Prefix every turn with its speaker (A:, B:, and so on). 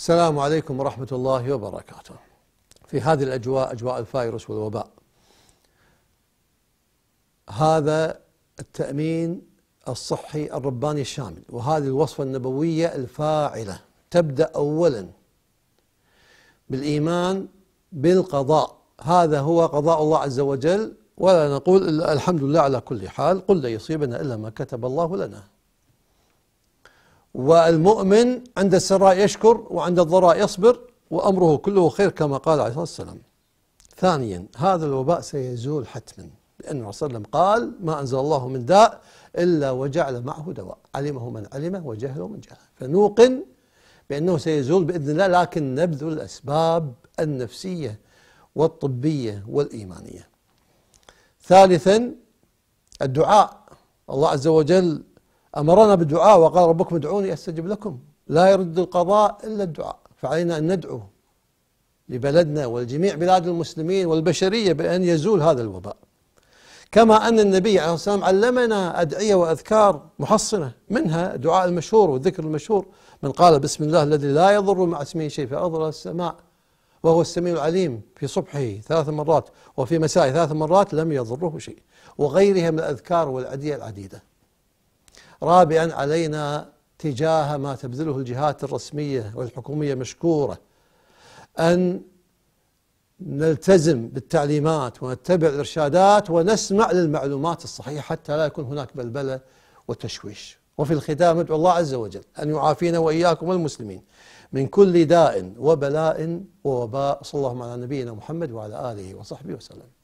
A: السلام عليكم ورحمة الله وبركاته في هذه الأجواء أجواء الفيروس والوباء هذا التأمين الصحي الرباني الشامل وهذه الوصفة النبوية الفاعلة تبدأ أولا بالإيمان بالقضاء هذا هو قضاء الله عز وجل ولا نقول الحمد لله على كل حال قل لا يصيبنا إلا ما كتب الله لنا والمؤمن عند السراء يشكر وعند الضراء يصبر وأمره كله خير كما قال عليه الصلاة والسلام ثانيا هذا الوباء سيزول حتما لأن الرسول صلى الله عليه وسلم قال ما أنزل الله من داء إلا وجعل معه دواء علمه من علمه وجهله من جهله فنوقن بأنه سيزول بإذن الله لكن نبذل الأسباب النفسية والطبية والإيمانية ثالثا الدعاء الله عز وجل أمرنا بالدعاء وقال ربكم ادعوني أستجب لكم لا يرد القضاء إلا الدعاء فعلينا أن ندعو لبلدنا ولجميع بلاد المسلمين والبشرية بأن يزول هذا الوباء كما أن النبي عليه الصلاة والسلام علمنا أدعية وأذكار محصنة منها دعاء المشهور والذكر المشهور من قال بسم الله الذي لا يضر مع اسمه شيء في أرض السماء وهو السميع العليم في صبحه ثلاث مرات وفي مسائه ثلاث مرات لم يضره شيء وغيرها من الأذكار والأدعية العديدة رابعا علينا تجاه ما تبذله الجهات الرسمية والحكومية مشكورة أن نلتزم بالتعليمات ونتبع الإرشادات ونسمع للمعلومات الصحيحة حتى لا يكون هناك بلبلة وتشويش وفي الختام ندعو الله عز وجل أن يعافينا وإياكم المسلمين من كل داء وبلاء ووباء صلى الله على نبينا محمد وعلى آله وصحبه وسلم